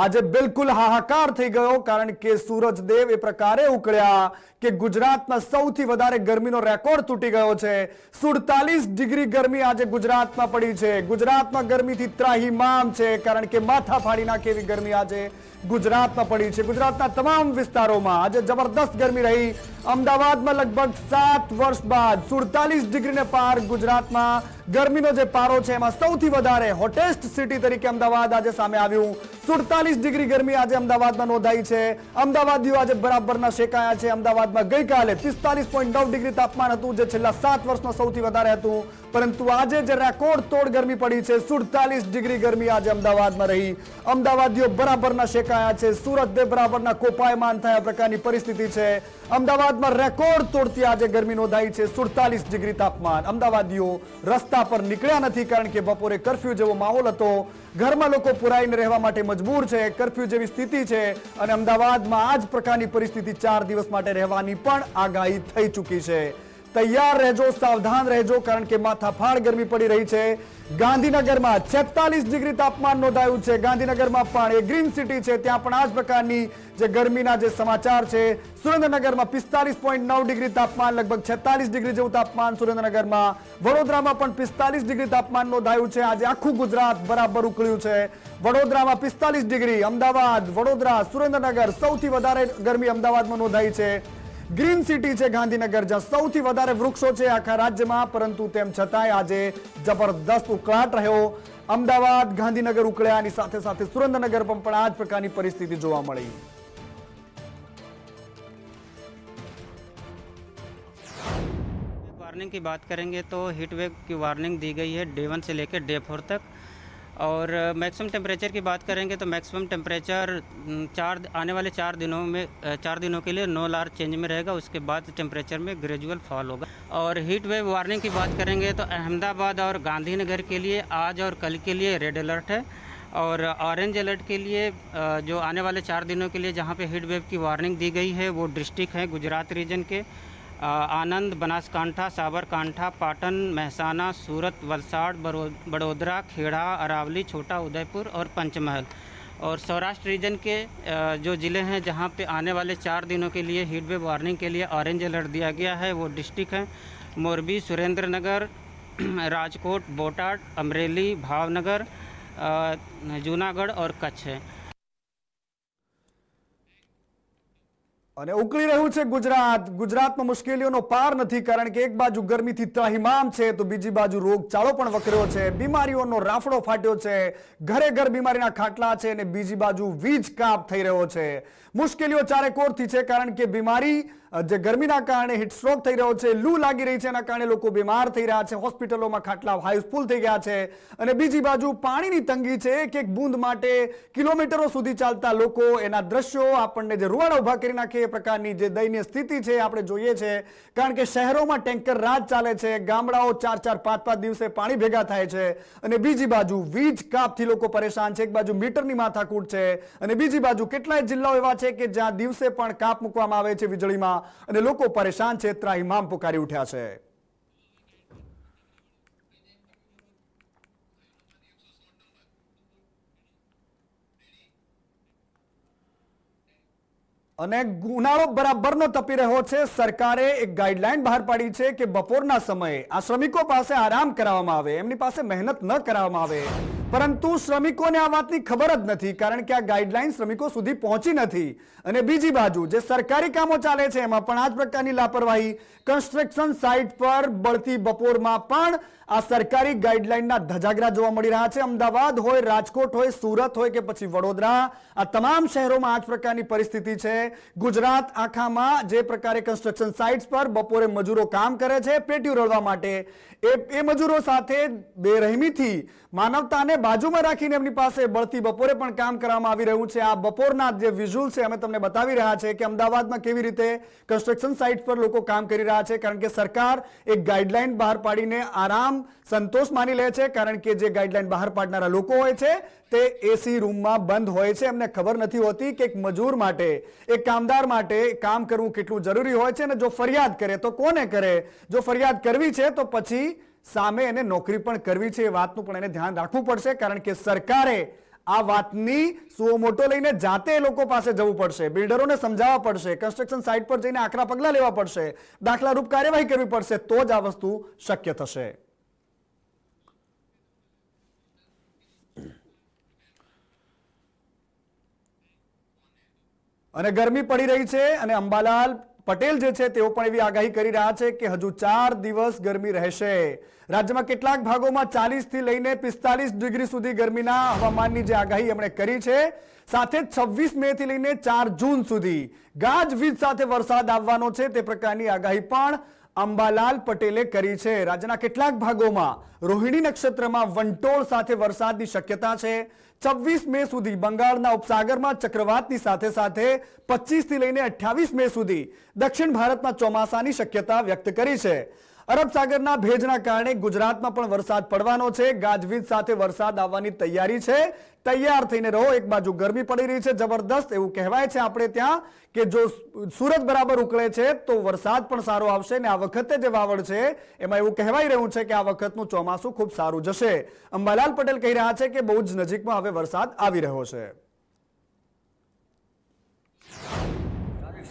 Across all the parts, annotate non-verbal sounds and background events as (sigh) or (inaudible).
આજે બિલકુલ હાહાકાર થઈ ગયો કારણ કે સૂરજદેવ એ પ્રકારે ઉકળ્યા કે ગુજરાતમાં સૌથી વધારે ગરમીનો રેકોર્ડ તૂટી ગયો છે સુડતાલીસ ડિગ્રી ગરમી આજે ગુજરાતમાં પડી છે ગુજરાતમાં ગરમીથી ત્રાહીમામ છે કારણ કે માથા ફાડી નાખે એવી ગરમી આજે ગુજરાતમાં પડી છે ગુજરાતના તમામ વિસ્તારોમાં આજે જબરદસ્ત ગરમી રહી અમદાવાદમાં લગભગ સાત વર્ષ બાદ સુડતાલીસ ડિગ્રીને પાર ગુજરાતમાં ગરમીનો જે પારો છે એમાં સૌથી વધારે હોટેસ્ટ સિટી તરીકે અમદાવાદ આજે સામે આવ્યું સુડતાલીસ ડિગ્રી ગરમી આજે અમદાવાદમાં નોંધાઈ છે અમદાવાદીઓ આજે બરાબરના શેકાયા છે અમદાવાદમાં ગઈકાલે પિસ્તાલીસ પોઈન્ટ નવ ડિગ્રી તાપમાન હતું જે છેલ્લા સાત વર્ષમાં સૌથી વધારે હતું પરંતુ આજે જે રેકોર્ડ તોડ ગરમી પડી છે સુડતાલીસ ડિગ્રી ગરમી આજે અમદાવાદમાં રહી અમદાવાદીઓ બરાબરના શેકાયા છે સુરત બે બરાબરના કોપાયમાન થયા પ્રકારની પરિસ્થિતિ છે અમદાવાદમાં રેકોર્ડ તોડતી આજે ગરમી નોંધાઈ છે સુડતાલીસ ડિગ્રી તાપમાન અમદાવાદીઓ રસ્તા પર નીકળ્યા નથી કારણ કે બપોરે કર્ફ્યુ જેવો માહોલ હતો ઘરમાં લોકો પુરાઈને રહેવા માટે મજબૂર છે કર્ફ્યુ જેવી સ્થિતિ છે અને અમદાવાદમાં આ જ પ્રકારની પરિસ્થિતિ ચાર દિવસ માટે રહેવાની પણ આગાહી થઈ ચૂકી છે તૈયાર રહેજો સાવધાન રહેજો કારણ કે માથાફાડ ગરમી પડી રહી છે ગાંધીનગરમાં છેતાલીસ ડિગ્રી તાપમાન નોંધાયું છે ગાંધીનગરમાં પણ એ ગ્રીન સિટી છે ત્યાં પણ આ જ પ્રકારની જે ગરમીના જે સમાચાર છે સુરેન્દ્રનગરમાં પિસ્તાલીસ પોઈન્ટ નવ ડિગ્રી તાપમાન લગભગ છેતાલીસ ડિગ્રી જેવું તાપમાન સુરેન્દ્રનગરમાં વડોદરામાં પણ પિસ્તાલીસ ડિગ્રી તાપમાન નોંધાયું છે આજે આખું ગુજરાત બરાબર ઉકળ્યું છે વડોદરામાં પિસ્તાલીસ ડિગ્રી અમદાવાદ વડોદરા સુરેન્દ્રનગર સૌથી વધારે ગરમી અમદાવાદમાં નોંધાઈ છે ग्रीन सिटी से गांधीनगर जा સૌથી વધારે વૃક્ષો છે આખા રાજ્યમાં પરંતુ તેમ છતાંય આજે જબરદસ્ત ઉકાટ રહ્યો અમદાવાદ ગાંધીનગર ઉકળયાની સાથે સાથે સુરંદનગર પંપણ આજ પ્રકારની પરિસ્થિતિ જોવા મળી વોરનિંગની વાત કરીશું તો હીટ વેવની વોરનિંગ دی ગઈ છે ડેવન સે લેકે ડે 4 તક और मैक्सिमम टेम्परेचर की बात करेंगे तो मैक्सिमम टेम्परेचर चार आने वाले चार दिनों में चार दिनों के लिए नो लार चेंज में रहेगा उसके बाद टेम्परेचर में ग्रेजुअल फॉल होगा और हीट वेव वार्निंग की बात करेंगे तो अहमदाबाद और गांधीनगर के लिए आज और कल के लिए रेड अलर्ट है और ऑरेंज अलर्ट के लिए जो आने वाले चार दिनों के लिए जहाँ पर हीट वेव की वार्निंग दी गई है वो डिस्ट्रिक्ट हैं गुजरात रीजन के आनंद बनासकांठा साबरकांठा पाटन महसाना सूरत वलसाड़ बड़ोदरा खेड़ा अरावली छोटा उदयपुर और पंचमहल और सौराष्ट्र रीजन के जो ज़िले हैं जहाँ पे आने वाले चार दिनों के लिए हीटवेव वार्निंग के लिए ऑरेंज अलर्ट दिया गया है वो डिस्ट्रिक्ट हैं मोरबी सुरेंद्रनगर (clears throat) राजकोट बोटाट अमरेली भावनगर जूनागढ़ और कच्छ है અને ઉકળી રહ્યું છે ગુજરાત ગુજરાતમાં મુશ્કેલીઓનો પાર નથી કારણ કે એક બાજુ ગરમીથી ત્રાહિમામ છે તો બીજી બાજુ રોગચાળો પણ વકર્યો છે બીમારીઓનો રાફડો ફાટ્યો છે ઘરે ઘર બીમારીના ખાટલા છે અને બીજી બાજુ વીજ કાપ થઈ રહ્યો છે મુશ્કેલીઓ ચારેકોરથી છે કારણ કે બીમારી જે ગરમીના કારણે હિટસ્ટ્રોક થઈ રહ્યો છે લૂ લાગી રહી છે એના કારણે લોકો બીમાર થઈ રહ્યા છે હોસ્પિટલોમાં ખાટલા હાઈસફુલ થઈ ગયા છે અને બીજી બાજુ પાણીની તંગી છે એક એક બૂંદ માટે કિલોમીટરો સુધી ચાલતા લોકો એના દ્રશ્યો આપણને જે રૂવાડા ઊભા કરી નાખે એ પ્રકારની જે દયનીય સ્થિતિ છે આપણે જોઈએ છે કારણ કે શહેરોમાં ટેન્કર રાજ ચાલે છે ગામડાઓ ચાર ચાર પાંચ પાંચ દિવસે પાણી ભેગા થાય છે અને બીજી બાજુ વીજ કાપથી લોકો પરેશાન છે એક બાજુ મીટરની માથાકૂટ છે અને બીજી બાજુ કેટલાય જિલ્લાઓ એવા છે કે જ્યાં દિવસે પણ કાપ મૂકવામાં આવે છે વીજળીમાં અને લોકો પરેશાન છે ત્રાહિમામ પુકારી ઉઠ્યા છે અને ઉનાળો બરાબરનો તપી રહ્યો છે સરકારે એક ગાઈડલાઈન બહાર પાડી છે કે બપોરના સમયે આ શ્રમિકો પાસે આરામ કરાવવામાં આવે એમની પાસે મહેનત ન કરાવવામાં આવે પરંતુ શ્રમિકોને આ વાતની ખબર જ નથી કારણ કે આ ગાઈડલાઇન શ્રમિકો સુધી પહોંચી નથી અને બીજી બાજુ જે સરકારી કામો ચાલે છે એમાં પણ આ જ પ્રકારની લાપરવાહી કન્સ્ટ્રક્શન સાઇટ પર બળતી બપોરમાં પણ આ સરકારી ગાઈડલાઇનના ધજાગરા જોવા મળી રહ્યા છે અમદાવાદ હોય રાજકોટ હોય સુરત હોય કે પછી વડોદરા આ તમામ શહેરોમાં આ જ પ્રકારની પરિસ્થિતિ છે ગુજરાત આખામાં જે પ્રકારે કન્સ્ટ્રક્શન સાઇટ્સ પર બપોરે મજૂરો કામ કરે છે પેટી રળવા માટે એ મજૂરો સાથે બેરહમીથી માનવતાને બાજુમાં રાખીને એમની પાસે બળતી બપોરે પણ કામ કરવામાં આવી રહ્યું છે આ બપોરના જે વિઝ્યુઅલ છે અમે તમને બતાવી રહ્યા છે કે અમદાવાદમાં કેવી રીતે કન્સ્ટ્રક્શન સાઇટ પર લોકો કામ કરી રહ્યા છે કારણ કે સરકાર એક ગાઈડલાઇન બહાર પાડીને આરામ સંતોષ માની લે છે કારણ કે જે ગાઈડલાઇન બહાર પાડનારા લોકો હોય છે તે એસી રૂમમાં બંધ હોય છે એમને ખબર નથી હોતી કે એક મજૂર માટે એક કામદાર માટે કામ કરવું કેટલું જરૂરી હોય છે અને જો ફરિયાદ કરે તો કોને કરે જો ફરિયાદ કરવી છે તો પછી સામે એને નોકરી પણ કરવી છે એ વાતનું પણ એને ધ્યાન રાખવું પડશે કારણ કે સરકારે આ વાતની મોટો લઈને જાતે લોકો પાસે જવું પડશે બિલ્ડરોને સમજાવવા પડશે કન્સ્ટ્રક્શન સાઇટ પર જઈને આકરા પગલાં લેવા પડશે દાખલારૂપ કાર્યવાહી કરવી પડશે તો જ આ વસ્તુ શક્ય થશે અને ગરમી પડી રહી છે અને અંબાલાલ પટેલ જે છે તેઓ પણ એવી આગાહી કરી રહ્યા છે કે હજુ ચાર દિવસ ગરમી રહેશે રાજ્યમાં કેટલાક ભાગોમાં ચાલીસથી લઈને પિસ્તાલીસ ડિગ્રી સુધી ગરમીના હવામાનની જે આગાહી એમણે કરી છે સાથે છવ્વીસ મે થી લઈને ચાર જૂન સુધી ગાજવીજ સાથે વરસાદ આવવાનો છે તે પ્રકારની આગાહી પણ અંબાલાલ પટેલે કરી છે રાજ્યના કેટલાક ભાગોમાં રોહિણી નક્ષત્રમાં વંટોળ સાથે વરસાદની શક્યતા છે છવ્વીસ મે સુધી બંગાળના ઉપસાગરમાં ચક્રવાતની સાથે સાથે પચીસથી લઈને અઠ્યાવીસ મે સુધી દક્ષિણ ભારતમાં ચોમાસાની શક્યતા વ્યક્ત કરી છે અરબ સાગરના ભેજના કારણે ગુજરાતમાં પણ વરસાદ પડવાનો છે ગાજવીજ સાથે વરસાદ આવવાની તૈયારી છે તૈયાર થઈને રહો એક બાજુ ગરમી પડી રહી છે જબરદસ્ત એવું કહેવાય છે આપણે ત્યાં કે જો સુરત બરાબર ઉકળે છે તો વરસાદ પણ સારો આવશે ને આ વખતે જે વાવડ છે એમાં એવું કહેવાય રહ્યું છે કે આ વખતનું ચોમાસું ખૂબ સારું જશે અંબાલાલ પટેલ કહી રહ્યા છે કે બહુ જ નજીકમાં હવે વરસાદ આવી રહ્યો છે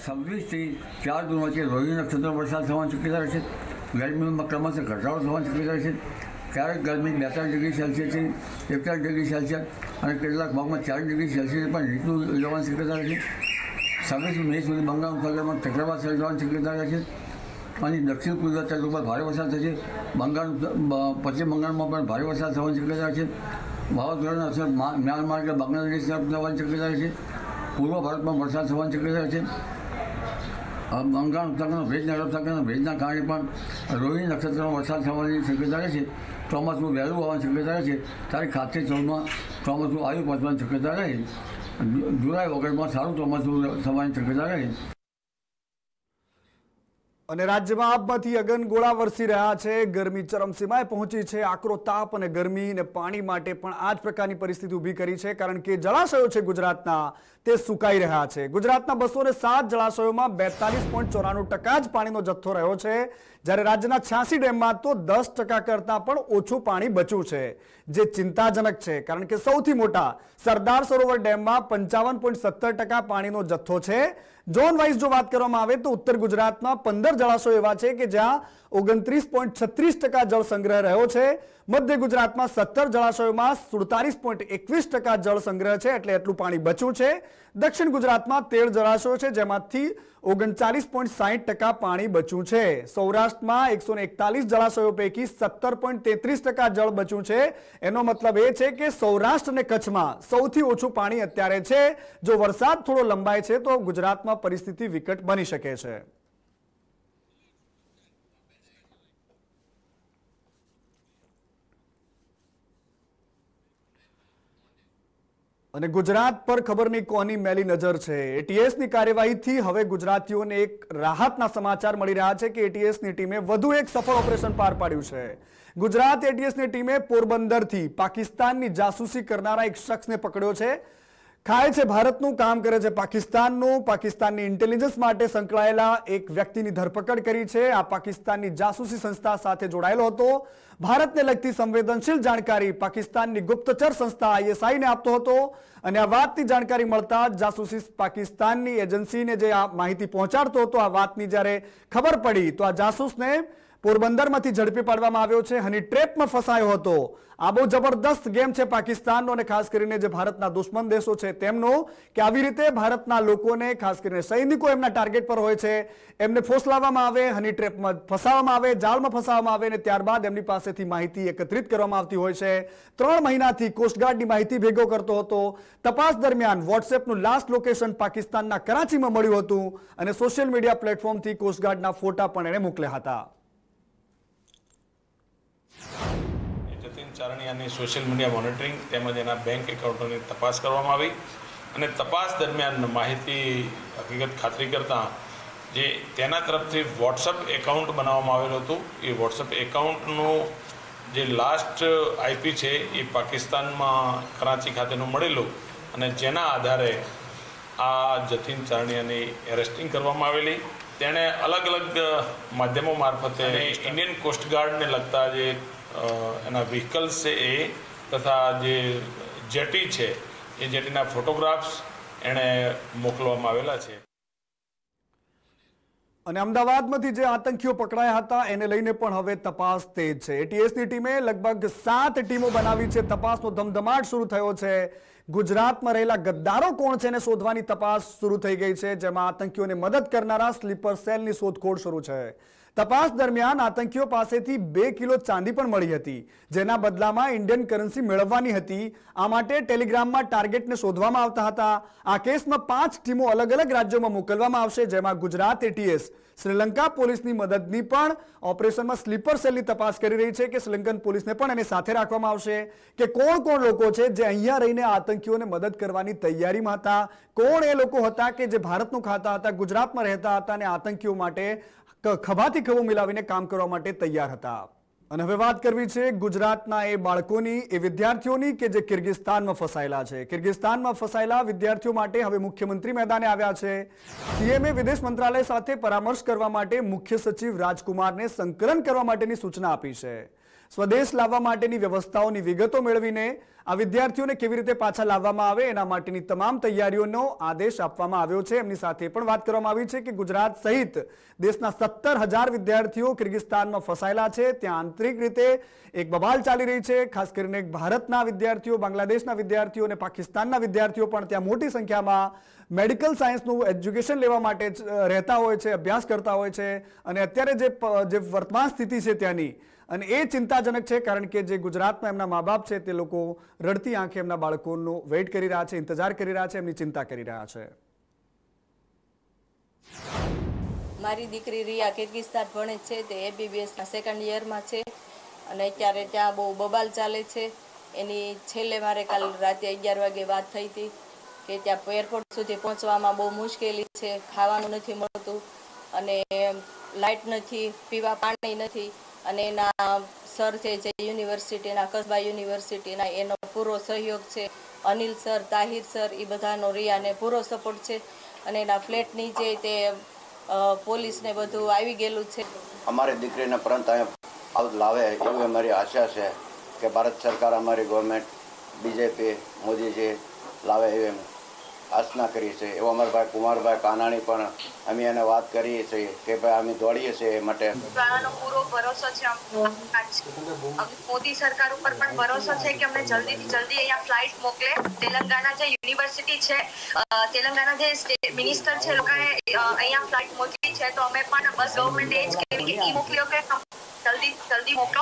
છવ્વીસથી ચાર જૂન રોહિણી નક્ષત્ર વરસાદ થવાની શક્યતા છે ગરમીમાં ક્રમશઃ ઘટાડો થવાની શક્યતા છે ક્યારેક ગરમી બેતાલીસ ડિગ્રી સેલ્સિયસથી એકતાલીસ ડિગ્રી સેલ્સિયસ અને કેટલાક ભાગમાં ચાલીસ ડિગ્રી સેલ્સિયસ પણ નીચું લેવાની શક્યતા છે છવ્વીસ મે સુધી બંગાળ ઉપસાગરમાં ચક્રવાત સર્જાવાની શક્યતા રહે છે અને દક્ષિણ ગુજરાત તરફ ઉપર ભારે વરસાદ થશે બંગાળ પશ્ચિમ બંગાળમાં પણ ભારે વરસાદ થવાની શક્યતા છે વાવાઝોડાના અસર મ્યાનમાર કે બાંગ્લાદેશ તરફ થવાની શક્યતા છે પૂર્વ ભારતમાં વરસાદ થવાની શક્યતા છે બંગાળ ઉપસાગરનો ભેજના અને ભેજના કારણે પણ રોહિણી નક્ષત્રમાં વરસાદ થવાની શક્યતા રહે છે ચોમાસું વહેલું આવવાની શક્યતા રહે છે તારીખ સાતથી ચૌદમાં ચોમાસું આવ્યું પહોંચવાની શક્યતા રહે જુલાઈ ઓગસ્ટમાં સારું ચોમાસું થવાની શક્યતા રહે અને રાજ્યમાં આપમાંથી અગન ગોળા વરસી રહ્યા છે ગરમી ચરમસીમાએ પહોંચી છે આકરો તાપ અને ગરમી અને પાણી માટે પણ આ જ પ્રકારની પરિસ્થિતિ ઊભી કરી છે કારણ કે જળાશયો છે ગુજરાતના તે સુકાઈ રહ્યા છે ગુજરાતના બસો સાત જળાશયોમાં બેતાલીસ પોઈન્ટ ચોરાણું ટકા જ પાણીનો જથ્થો રહ્યો છે જ્યારે રાજ્યના છ્યાસી ડેમમાં તો દસ ટકા કરતાં પણ ઓછું પાણી બચ્યું છે જે ચિંતાજનક છે કારણ કે સૌથી મોટા સરદાર સરોવર ડેમમાં પંચાવન પોઈન્ટ સત્તર ટકા પાણીનો જથ્થો છે ઝોન વાઇઝ જો વાત કરવામાં આવે તો ઉત્તર ગુજરાતમાં પંદર જળાશયો એવા છે કે જ્યાં ઓગણત્રીસ પોઈન્ટ છત્રીસ ટકા જળ સંગ્રહ રહ્યો છે મધ્ય ગુજરાતમાં સત્તર જળાશયોમાં સુડતાલીસ પોઈન્ટ એકવીસ ટકા જળ સંગ્રહ છે એટલે એટલું પાણી બચ્યું છે દક્ષિણ ગુજરાતમાં તેર જળાશયો છે જેમાંથી ઓગણચાલીસ પોઈન્ટ સાહીઠ ટકા પાણી બચ્યું છે સૌરાષ્ટ્રમાં એકસો એકતાલીસ જળાશયો પૈકી સત્તર પોઈન્ટ તેત્રીસ ટકા જળ બચ્યું છે એનો મતલબ એ છે કે સૌરાષ્ટ્ર અને કચ્છમાં સૌથી ઓછું પાણી અત્યારે છે જો વરસાદ થોડો લંબાય છે તો ગુજરાતમાં પરિસ્થિતિ વિકટ બની શકે છે અને ગુજરાત પર ખબરની કોની મેલી નજર છે એટીએસની કાર્યવાહીથી હવે ગુજરાતીઓને એક રાહતના સમાચાર મળી રહ્યા છે કે એટીએસની ટીમે વધુ એક સફળ ઓપરેશન પાર પાડ્યું છે ગુજરાત એટીએસની ટીમે પોરબંદરથી પાકિસ્તાનની જાસૂસી કરનારા એક શખ્સને પકડ્યો છે ખાય છે ભારતનું કામ કરે છે પાકિસ્તાનનું પાકિસ્તાનની ઇન્ટેલિજન્સ માટે સંકળાયેલા એક વ્યક્તિની ધરપકડ કરી છે આ પાકિસ્તાનની જાસૂસી સંસ્થા સાથે જોડાયેલો હતો ભારતને લગતી સંવેદનશીલ જાણકારી પાકિસ્તાનની ગુપ્તચર સંસ્થા આઈએસઆઈને આપતો હતો અને આ વાતની જાણકારી મળતા જાસૂસી પાકિસ્તાનની એજન્સીને જે આ માહિતી પહોંચાડતો હતો આ વાતની જ્યારે ખબર પડી તો આ જાસૂસને પોરબંદરમાંથી ઝડપી પાડવામાં આવ્યો છે હની ટ્રેપમાં ફસાયો હતો આ બહુ જબરદસ્ત ગેમ છે પાકિસ્તાનનો અને ખાસ કરીને જે ભારતના દુશ્મન દેશો છે તેમનો કે આવી રીતે ભારતના લોકોને ખાસ કરીને સૈનિકો એમના ટાર્ગેટ પર હોય છે એમને ફોસલાવવામાં આવે હની ટ્રેપમાં ફસાવવામાં આવે જાળમાં ફસાવવામાં આવે અને ત્યારબાદ એમની પાસેથી માહિતી એકત્રિત કરવામાં આવતી હોય છે ત્રણ મહિનાથી કોસ્ટગાર્ડની માહિતી ભેગો કરતો હતો તપાસ દરમિયાન વોટ્સએપનું લાસ્ટ લોકેશન પાકિસ્તાનના કરાચીમાં મળ્યું હતું અને સોશિયલ મીડિયા પ્લેટફોર્મથી કોસ્ટગાર્ડના ફોટા પણ એણે મોકલ્યા હતા જતીન ચારણિયાની સોશિયલ મીડિયા મોનિટરિંગ તેમજ એના બેંક એકાઉન્ટોની તપાસ કરવામાં આવી અને તપાસ દરમિયાન માહિતી હકીકત ખાતરી કરતાં જે તેના તરફથી વોટ્સઅપ એકાઉન્ટ બનાવવામાં આવેલું હતું એ વોટ્સઅપ એકાઉન્ટનું જે લાસ્ટ આઈપી છે એ પાકિસ્તાનમાં કરાંચી ખાતેનું મળેલું અને જેના આધારે આ જતીન ચારણિયાની એરેસ્ટિંગ કરવામાં આવેલી તેણે અલગ અલગ માધ્યમો મારફતે ઇન્ડિયન કોસ્ટગાર્ડને લગતા જે એના વ્હીકલ્સ છે એ તથા જે જેટી છે એ જેટીના ફોટોગ્રાફ્સ એણે મોકલવામાં આવેલા છે અને અમદાવાદમાંથી જે આતંકીઓ પકડાયા હતા એને લઈને પણ હવે તપાસ તેજ છે એટીએસની ટીમે લગભગ સાત ટીમો બનાવી છે તપાસનો ધમધમાટ શરૂ થયો છે ગુજરાતમાં રહેલા ગદ્દારો કોણ છે એને શોધવાની તપાસ શરૂ થઈ ગઈ છે જેમાં આતંકીઓને મદદ કરનારા સ્લીપર સેલની શોધખોળ શરૂ છે તપાસ દરમિયાન આતંકીઓ પાસેથી બે કિલો ચાંદી પણ મળી હતી જેના બદલામાં ઇન્ડિયન કરન્સી મેળવવાની હતી આ માટે ટેલિગ્રામમાં ટાર્ગેટને શોધવામાં આવતા હતા આ કેસમાં પાંચ ટીમો અલગ અલગ રાજ્યોમાં મોકલવામાં આવશે જેમાં ગુજરાત એટીએસ શ્રીલંકા પોલીસની મદદની પણ ઓપરેશનમાં સ્લીપર સેલની તપાસ કરી રહી છે કે શ્રીલંકન પોલીસને પણ એને સાથે રાખવામાં આવશે કે કોણ કોણ લોકો છે જે અહીંયા રહીને આતંકીઓને મદદ કરવાની તૈયારીમાં હતા કોણ એ લોકો હતા કે જે ભારતનું ખાતા હતા ગુજરાતમાં રહેતા હતા અને આતંકીઓ માટે ખભાથી ખભો મિલાવીને કામ કરવા માટે તૈયાર હતા અને હવે વાત કરવી છે ગુજરાતના એ બાળકોની એ વિદ્યાર્થીઓની કે જે કિર્ગિસ્તાનમાં ફસાયેલા છે કિર્ગિસ્તાનમાં ફસાયેલા વિદ્યાર્થીઓ માટે હવે મુખ્યમંત્રી મેદાને આવ્યા છે સીએમએ વિદેશ મંત્રાલય સાથે પરામર્શ કરવા માટે મુખ્ય સચિવ રાજકુમારને સંકલન કરવા માટેની સૂચના આપી છે સ્વદેશ લાવવા માટેની વ્યવસ્થાઓની વિગતો મેળવીને આ વિદ્યાર્થીઓને કેવી રીતે પાછા લાવવામાં આવે એના માટેની તમામ તૈયારીઓનો આદેશ આપવામાં આવ્યો છે એમની સાથે પણ વાત કરવામાં આવી છે કે ગુજરાત સહિત દેશના સત્તર હજાર વિદ્યાર્થીઓ કિર્ગિસ્તાનમાં ફસાયેલા છે ત્યાં આંતરિક રીતે એક બબાલ ચાલી રહી છે ખાસ કરીને ભારતના વિદ્યાર્થીઓ બાંગ્લાદેશના વિદ્યાર્થીઓ અને પાકિસ્તાનના વિદ્યાર્થીઓ પણ ત્યાં મોટી સંખ્યામાં મેડિકલ સાયન્સનું એજ્યુકેશન લેવા માટે રહેતા હોય છે અભ્યાસ કરતા હોય છે અને અત્યારે જે જે વર્તમાન સ્થિતિ છે ત્યાંની અને એ ચિંતાજનક છે કારણ કે જે ગુજરાતમાં એમના મા બાપ છે તે લોકો રડતી આંખે એમના બાળકોનો વેઇટ કરી રહ્યા છે ઇંતજાર કરી રહ્યા છે એમની ચિંતા કરી રહ્યા છે મારી દીકરી રિયા કિર્ગિસ્તાન ભણે છે તે એબીબીએસના સેકન્ડ યરમાં છે અને અત્યારે ત્યાં બહુ બબાલ ચાલે છે એની છેલ્લે મારે કાલ રાતે અગિયાર વાગે વાત થઈ હતી કે ત્યાં એરપોર્ટ સુધી પહોંચવામાં બહુ મુશ્કેલી છે ખાવાનું નથી મળતું અને લાઇટ નથી પીવા પાણી નથી અને એના સર છે જે યુનિવર્સિટીના કસબા યુનિવર્સિટીના એનો પૂરો સહયોગ છે અનિલ સર તાહિર સર એ બધાનો રિયાને પૂરો સપોર્ટ છે અને એના ફ્લેટની જે તે પોલીસને બધું આવી ગયેલું છે અમારી દીકરીને પરંતુ અહીંયા લાવે એવી અમારી આશા છે કે ભારત સરકાર અમારી ગવર્મેન્ટ બીજેપી મોદીજી લાવે એવી આસના કરી છે એવો અમરભાઈ કુમારભાઈ કાનાણી પણ અમે એને વાત કરીએ છીએ કે ભાઈ અમે દોડીએ છીએ એ માટે પૂરો ભરોસો છે મોદી સરકાર ઉપર પણ ભરોસો છે કે અમને જલ્દીથી જલ્દી અહીંયા ફ્લાઇટ મોકલે તેલંગાણા જે યુનિવર્સિટી છે તેલંગાણા જે મિનિસ્ટર છે લોકોએ અહીંયા ફ્લાઇટ મોકલી છે તો અમે પણ બસ ગવર્મેન્ટ એ જ કે એ મોકલ્યો કે જલ્દી જલ્દી મોકલો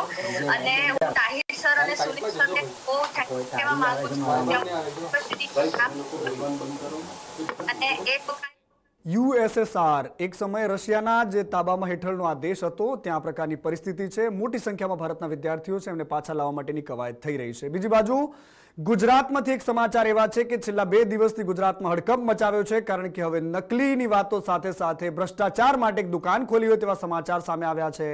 અને હું તાહિર સર અને સુનિલ સરને બહુ કહેવા માંગુ છું યુએસએસઆર એક સમયે રશિયાના જે તાબામાં હેઠળનો આ દેશ હતો ત્યાં પ્રકારની પરિસ્થિતિ છે મોટી સંખ્યામાં ભારતના વિદ્યાર્થીઓ છે એમને પાછા લાવવા માટેની કવાયત થઈ રહી છે બીજી બાજુ ગુજરાતમાંથી એક સમાચાર એવા છે કે છેલ્લા બે દિવસથી ગુજરાતમાં હડકંપ મચાવ્યો છે કારણ કે હવે નકલીની વાતો સાથે સાથે ભ્રષ્ટાચાર માટે એક દુકાન ખોલી હોય તેવા સમાચાર સામે આવ્યા છે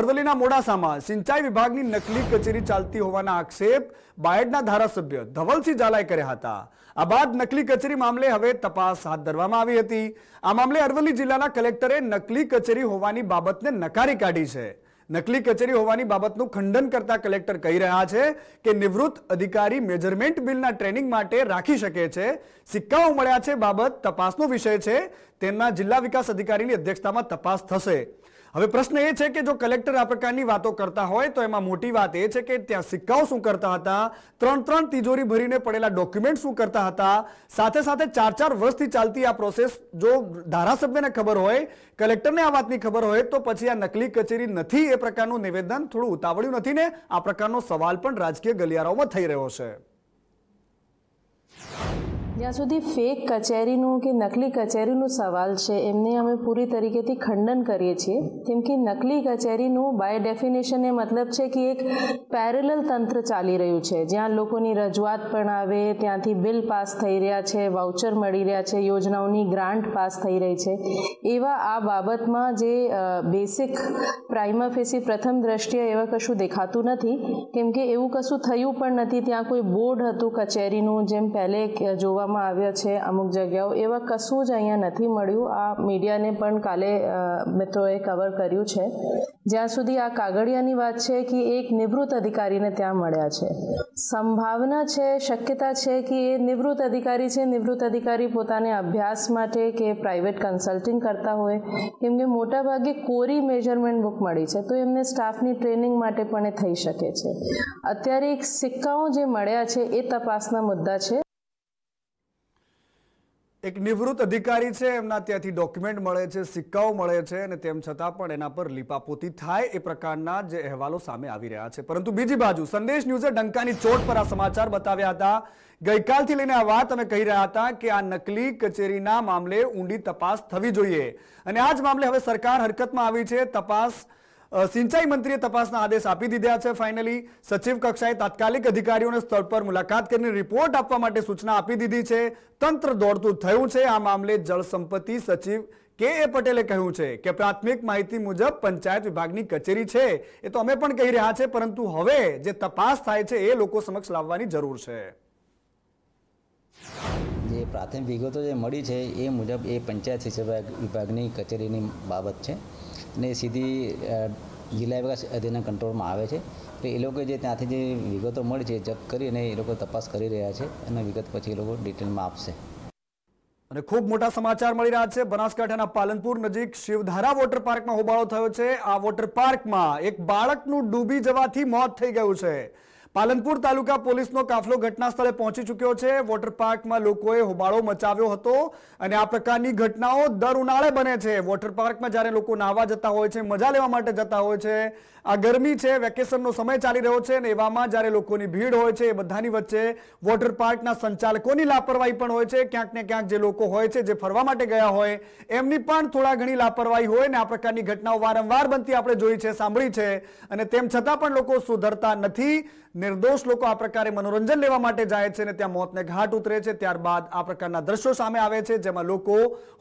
અરવલ્લીના મોડાસામાં સિંચાઈ વિભાગની નકલી કચેરી ચાલતી હોવાના આક્ષેપ બાયડના ધારાસભ્ય ધવલસિંહ ઝાલાએ કર્યા હતા આ બાદ નકલી કચેરી મામલે હવે તપાસ હાથ ધરવામાં આવી હતી આ મામલે અરવલ્લી જિલ્લાના કલેક્ટરે નકલી કચેરી હોવાની બાબતને નકારી કાઢી છે નકલી કચેરી હોવાની બાબતનું ખંડન કરતા કલેક્ટર કહી રહ્યા છે કે નિવૃત્ત અધિકારી મેજરમેન્ટ બિલના ટ્રેનિંગ માટે રાખી શકે છે સિક્કાઓ મળ્યા છે બાબત તપાસનો વિષય છે તેમના જિલ્લા વિકાસ અધિકારીની અધ્યક્ષતામાં તપાસ થશે હવે પ્રશ્ન એ છે કે જો કલેક્ટર આ પ્રકારની વાતો કરતા હોય તો એમાં મોટી વાત એ છે કે ત્યાં સિક્કાઓ શું કરતા હતા ત્રણ ત્રણ તિજોરી ભરીને પડેલા ડોક્યુમેન્ટ શું કરતા હતા સાથે સાથે ચાર ચાર વર્ષથી ચાલતી આ પ્રોસેસ જો ધારાસભ્યને ખબર હોય કલેક્ટરને આ વાતની ખબર હોય તો પછી આ નકલી કચેરી નથી એ પ્રકારનું નિવેદન થોડું ઉતાવળ્યું નથી ને આ પ્રકારનો સવાલ પણ રાજકીય ગલિયારાઓમાં થઈ રહ્યો છે જ્યાં સુધી ફેક કચેરીનું કે નકલી કચેરીનું સવાલ છે એમને અમે પૂરી તરીકેથી ખંડન કરીએ છીએ કેમ કે નકલી કચેરીનું બાય ડેફિનેશન એ મતલબ છે કે એક પેરેલલ તંત્ર ચાલી રહ્યું છે જ્યાં લોકોની રજૂઆત પણ આવે ત્યાંથી બિલ પાસ થઈ રહ્યા છે વાઉચર મળી રહ્યા છે યોજનાઓની ગ્રાન્ટ પાસ થઈ રહી છે એવા આ બાબતમાં જે બેસિક પ્રાઇમા પ્રથમ દ્રષ્ટિએ એવા કશું દેખાતું નથી કેમ કે એવું કશું થયું પણ નથી ત્યાં કોઈ બોર્ડ હતું કચેરીનું જેમ પહેલે જોવા કરવામાં આવ્યા છે અમુક જગ્યાઓ એવા કશું જ અહીંયા નથી મળ્યું આ મીડિયાને પણ કાલે મિત્રોએ કવર કર્યું છે જ્યાં સુધી આ કાગળિયાની વાત છે કે એક નિવૃત્ત અધિકારીને ત્યાં મળ્યા છે સંભાવના છે શક્યતા છે કે એ નિવૃત્ત અધિકારી છે નિવૃત્ત અધિકારી પોતાને અભ્યાસ માટે કે પ્રાઇવેટ કન્સલ્ટિંગ કરતા હોય કેમ મોટાભાગે કોરી મેજરમેન્ટ બુક મળી છે તો એમને સ્ટાફની ટ્રેનિંગ માટે પણ એ થઈ શકે છે અત્યારે એક સિક્કાઓ જે મળ્યા છે એ તપાસના મુદ્દા છે એક નિવૃત્ત અધિકારી છે એમના ત્યાંથી ડોક્યુમેન્ટ મળે છે સિક્કાઓ મળે છે અને તેમ છતાં પણ એના પર લીપાપોતી થાય એ પ્રકારના જે અહેવાલો સામે આવી રહ્યા છે પરંતુ બીજી બાજુ સંદેશ ન્યૂઝે ડંકાની ચોટ પર આ સમાચાર બતાવ્યા હતા ગઈકાલથી લઈને આ વાત અમે કહી રહ્યા હતા કે આ નકલી કચેરીના મામલે ઊંડી તપાસ થવી જોઈએ અને આ જ મામલે હવે સરકાર હરકતમાં આવી છે તપાસ સિંચાઈ મંત્રીએ તપાસના આદેશ આપી દીધા છે ફાઇનલી સચિવ કક્ષાએ તાત્કાલિક અધિકારીઓને સ્થળ પર મુલાકાત કરીને રિપોર્ટ આપવા માટે સૂચના આપી દીધી છે તંત્ર દોડતું થયું છે આ મામલે જળસંપત્તિ સચિવ કે એ પટેલે કહ્યું છે કે પ્રાથમિક માહિતી મુજબ પંચાયત વિભાગની કચેરી છે એ તો અમે પણ કહી રહ્યા છે પરંતુ હવે જે તપાસ થાય છે એ લોકો સમક્ષ લાવવાની જરૂર છે જે પ્રાથમિક વિગતો જે મળી છે એ મુજબ એ પંચાયત વિભાગની કચેરીની બાબત છે ને સીધી જિલ્લા વિકાસ અધિના કંટ્રોલમાં આવે છે એટલે એ લોકો જે ત્યાંથી જે વિગતો મળી છે ચેક કરી અને એ લોકો તપાસ કરી રહ્યા છે અને વિગત પછી એ લોકો ડિટેલમાં આપશે અને ખૂબ મોટા સમાચાર મળી રહ્યા છે બનાસકાંઠાના પાલનપુર નજીક શિવધારા વોટર પાર્કમાં હોબાળો થયો છે આ વોટર પાર્કમાં એક બાળકનું ડૂબી જવાથી મોત થઈ ગયું છે પાલનપુર તાલુકા પોલીસનો કાફલો ઘટના સ્થળે પહોંચી ચૂક્યો છે વોટરપાર્કમાં લોકોએ હોબાળો મચાવ્યો હતો અને આ પ્રકારની ઘટનાઓ દર ઉનાળે બને છે વોટરપાર્કમાં જ્યારે લોકો નાહવા જતા હોય છે મજા લેવા માટે જતા હોય છે આ ગરમી છે વેકેશનનો સમય ચાલી રહ્યો છે અને એવામાં જ્યારે લોકોની ભીડ હોય છે એ બધાની વચ્ચે વોટરપાર્કના સંચાલકોની લાપરવાહી પણ હોય છે ક્યાંક ને ક્યાંક જે લોકો હોય છે જે ફરવા માટે ગયા હોય એમની પણ થોડા ઘણી લાપરવાહી હોય ને આ પ્રકારની ઘટનાઓ વારંવાર બનતી આપણે જોઈ છે સાંભળી છે અને તેમ છતાં પણ લોકો સુધરતા નથી નિર્દોષ લોકો આ પ્રકારે મનોરંજન લેવા માટે જાય છે અને ત્યાં મોતને ઘાટ ઉતરે છે ત્યારબાદ આ પ્રકારના દ્રશ્યો સામે આવે છે જેમાં લોકો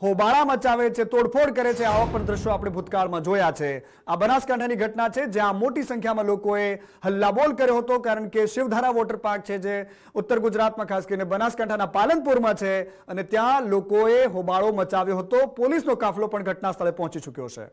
હોબાળા મચાવે છે તોડફોડ કરે છે આવા પણ દ્રશ્યો આપણે ભૂતકાળમાં જોયા છે આ બનાસકાંઠાની ઘટના છે જ્યાં મોટી સંખ્યામાં લોકોએ હલ્લાબોલ કર્યો હતો કારણ કે શિવધારા વોટર પાર્ક છે જે ઉત્તર ગુજરાતમાં ખાસ કરીને બનાસકાંઠાના પાલનપુરમાં છે અને ત્યાં લોકોએ હોબાળો મચાવ્યો હતો પોલીસનો કાફલો પણ ઘટના સ્થળે પહોંચી ચૂક્યો છે